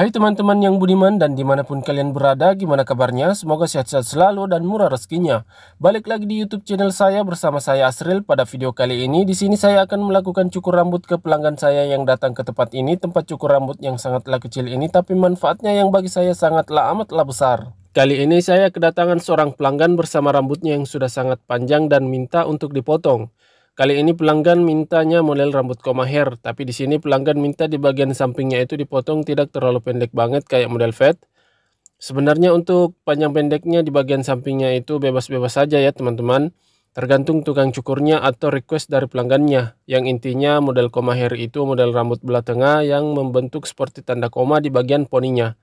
Hai teman-teman yang budiman dan dimanapun kalian berada, gimana kabarnya? Semoga sehat-sehat selalu dan murah rezekinya. Balik lagi di YouTube channel saya bersama saya Asril. Pada video kali ini, di sini saya akan melakukan cukur rambut ke pelanggan saya yang datang ke tempat ini. Tempat cukur rambut yang sangatlah kecil ini, tapi manfaatnya yang bagi saya sangatlah amatlah besar. Kali ini saya kedatangan seorang pelanggan bersama rambutnya yang sudah sangat panjang dan minta untuk dipotong. Kali ini pelanggan mintanya model rambut koma hair, tapi di sini pelanggan minta di bagian sampingnya itu dipotong tidak terlalu pendek banget kayak model fat. Sebenarnya untuk panjang pendeknya di bagian sampingnya itu bebas-bebas saja ya teman-teman. Tergantung tukang cukurnya atau request dari pelanggannya. Yang intinya model koma hair itu model rambut belah tengah yang membentuk seperti tanda koma di bagian poninya.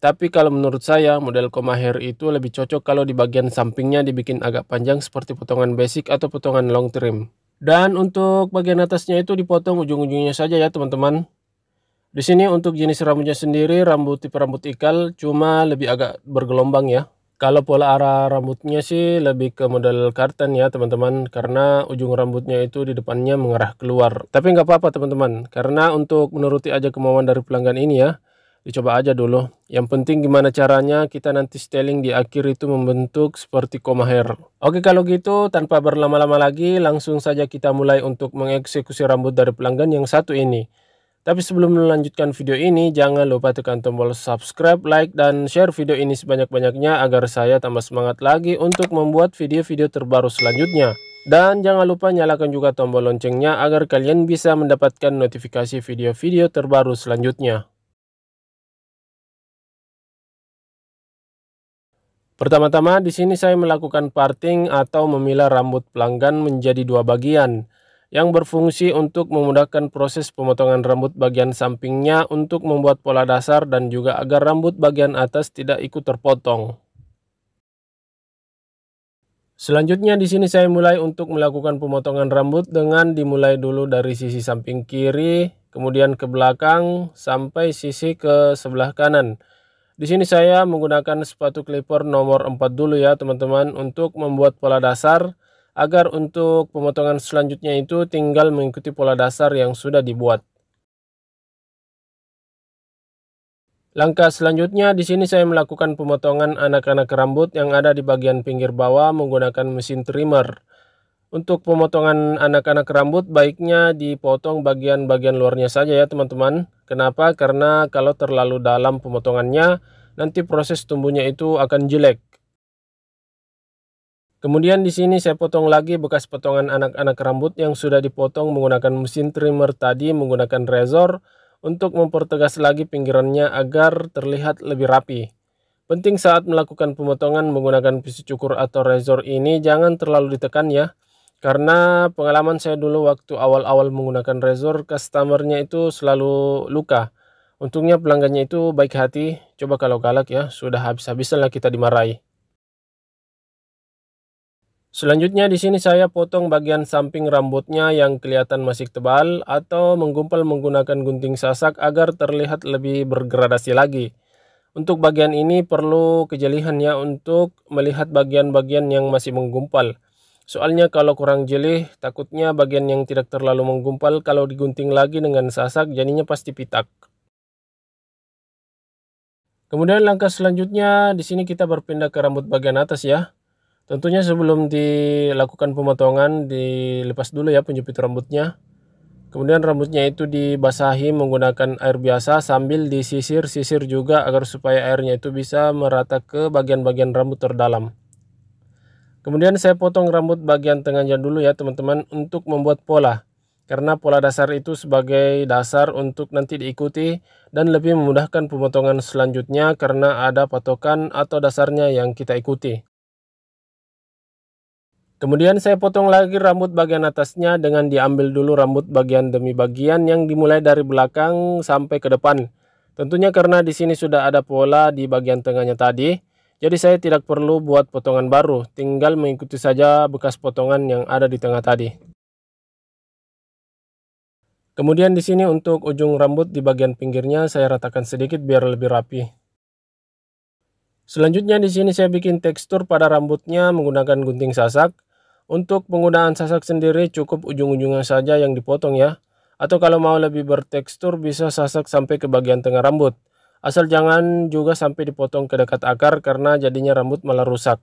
Tapi kalau menurut saya model koma hair itu lebih cocok kalau di bagian sampingnya dibikin agak panjang seperti potongan basic atau potongan long trim. Dan untuk bagian atasnya itu dipotong ujung-ujungnya saja ya teman-teman. Di sini untuk jenis rambutnya sendiri rambut tipe rambut ikal cuma lebih agak bergelombang ya. Kalau pola arah rambutnya sih lebih ke model kartan ya teman-teman karena ujung rambutnya itu di depannya mengarah keluar. Tapi nggak apa-apa teman-teman karena untuk menuruti aja kemauan dari pelanggan ini ya dicoba aja dulu. Yang penting gimana caranya kita nanti styling di akhir itu membentuk seperti komaher. Oke kalau gitu tanpa berlama-lama lagi langsung saja kita mulai untuk mengeksekusi rambut dari pelanggan yang satu ini. Tapi sebelum melanjutkan video ini jangan lupa tekan tombol subscribe, like, dan share video ini sebanyak-banyaknya agar saya tambah semangat lagi untuk membuat video-video terbaru selanjutnya. Dan jangan lupa nyalakan juga tombol loncengnya agar kalian bisa mendapatkan notifikasi video-video terbaru selanjutnya. Pertama-tama di sini saya melakukan parting atau memilah rambut pelanggan menjadi dua bagian yang berfungsi untuk memudahkan proses pemotongan rambut bagian sampingnya untuk membuat pola dasar dan juga agar rambut bagian atas tidak ikut terpotong. Selanjutnya di sini saya mulai untuk melakukan pemotongan rambut dengan dimulai dulu dari sisi samping kiri, kemudian ke belakang sampai sisi ke sebelah kanan. Di sini saya menggunakan sepatu clipper nomor 4 dulu ya teman-teman untuk membuat pola dasar agar untuk pemotongan selanjutnya itu tinggal mengikuti pola dasar yang sudah dibuat. Langkah selanjutnya di sini saya melakukan pemotongan anak-anak rambut yang ada di bagian pinggir bawah menggunakan mesin trimmer. Untuk pemotongan anak-anak rambut baiknya dipotong bagian-bagian luarnya saja ya teman-teman. Kenapa? Karena kalau terlalu dalam pemotongannya nanti proses tumbuhnya itu akan jelek. Kemudian di sini saya potong lagi bekas potongan anak-anak rambut yang sudah dipotong menggunakan mesin trimmer tadi menggunakan razor untuk mempertegas lagi pinggirannya agar terlihat lebih rapi. Penting saat melakukan pemotongan menggunakan pisau cukur atau razor ini jangan terlalu ditekan ya karena pengalaman saya dulu waktu awal-awal menggunakan Razor, customernya itu selalu luka. Untungnya pelanggannya itu baik hati, coba kalau galak ya, sudah habis-habisan lah kita dimarahi. Selanjutnya di sini saya potong bagian samping rambutnya yang kelihatan masih tebal atau menggumpal menggunakan gunting sasak agar terlihat lebih bergradasi lagi. Untuk bagian ini perlu kejelihan ya untuk melihat bagian-bagian yang masih menggumpal. Soalnya kalau kurang jeli, takutnya bagian yang tidak terlalu menggumpal kalau digunting lagi dengan sasak jadinya pasti pitak. Kemudian langkah selanjutnya di sini kita berpindah ke rambut bagian atas ya. Tentunya sebelum dilakukan pemotongan dilepas dulu ya penjepit rambutnya. Kemudian rambutnya itu dibasahi menggunakan air biasa sambil disisir-sisir juga agar supaya airnya itu bisa merata ke bagian-bagian rambut terdalam. Kemudian saya potong rambut bagian tengahnya dulu ya teman-teman untuk membuat pola. Karena pola dasar itu sebagai dasar untuk nanti diikuti dan lebih memudahkan pemotongan selanjutnya karena ada patokan atau dasarnya yang kita ikuti. Kemudian saya potong lagi rambut bagian atasnya dengan diambil dulu rambut bagian demi bagian yang dimulai dari belakang sampai ke depan. Tentunya karena di sini sudah ada pola di bagian tengahnya tadi, jadi saya tidak perlu buat potongan baru, tinggal mengikuti saja bekas potongan yang ada di tengah tadi. Kemudian di sini untuk ujung rambut di bagian pinggirnya saya ratakan sedikit biar lebih rapi. Selanjutnya di sini saya bikin tekstur pada rambutnya menggunakan gunting sasak. Untuk penggunaan sasak sendiri cukup ujung-ujungnya saja yang dipotong ya. Atau kalau mau lebih bertekstur bisa sasak sampai ke bagian tengah rambut. Asal jangan juga sampai dipotong ke dekat akar karena jadinya rambut malah rusak.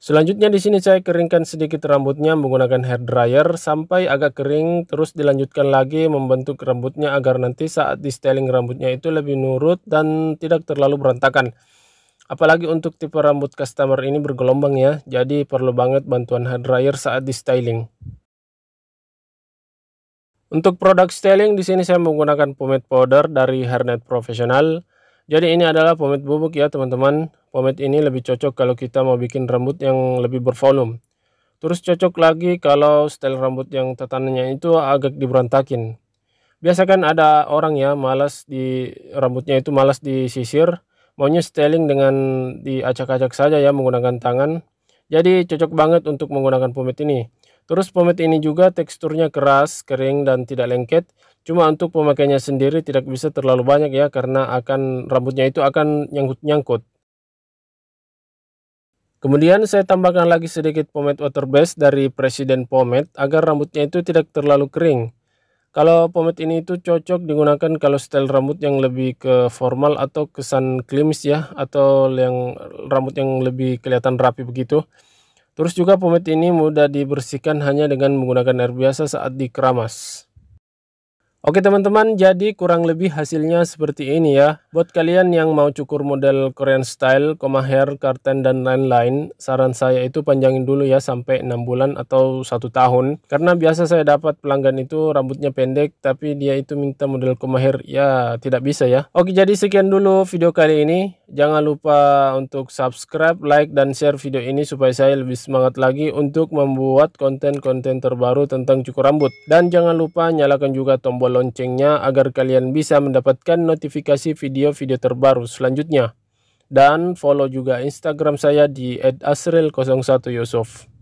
Selanjutnya di sini saya keringkan sedikit rambutnya menggunakan hair dryer sampai agak kering terus dilanjutkan lagi membentuk rambutnya agar nanti saat di styling rambutnya itu lebih nurut dan tidak terlalu berantakan. Apalagi untuk tipe rambut customer ini bergelombang ya, jadi perlu banget bantuan hair dryer saat di styling. Untuk produk styling di sini saya menggunakan pomade powder dari Hairnet Professional. Jadi ini adalah pomade bubuk ya teman-teman. Pomade ini lebih cocok kalau kita mau bikin rambut yang lebih bervolume. Terus cocok lagi kalau style rambut yang tatanannya itu agak diberantakin. Biasa kan ada orang ya malas di rambutnya itu malas disisir. Maunya styling dengan diacak-acak saja ya menggunakan tangan. Jadi cocok banget untuk menggunakan pomade ini. Terus pomade ini juga teksturnya keras, kering dan tidak lengket. Cuma untuk pemakaiannya sendiri tidak bisa terlalu banyak ya karena akan rambutnya itu akan nyangkut-nyangkut. Kemudian saya tambahkan lagi sedikit pomade water base dari Presiden Pomade agar rambutnya itu tidak terlalu kering. Kalau pomade ini itu cocok digunakan kalau style rambut yang lebih ke formal atau kesan klimis ya atau yang rambut yang lebih kelihatan rapi begitu. Terus juga pomade ini mudah dibersihkan hanya dengan menggunakan air biasa saat dikeramas. Oke teman-teman, jadi kurang lebih hasilnya seperti ini ya. Buat kalian yang mau cukur model Korean style, koma hair, karten, dan lain-lain, saran saya itu panjangin dulu ya sampai 6 bulan atau satu tahun. Karena biasa saya dapat pelanggan itu rambutnya pendek, tapi dia itu minta model koma hair, ya tidak bisa ya. Oke, jadi sekian dulu video kali ini. Jangan lupa untuk subscribe, like, dan share video ini supaya saya lebih semangat lagi untuk membuat konten-konten terbaru tentang cukur rambut. Dan jangan lupa nyalakan juga tombol tombol loncengnya agar kalian bisa mendapatkan notifikasi video-video terbaru selanjutnya. Dan follow juga Instagram saya di @asril01yusuf.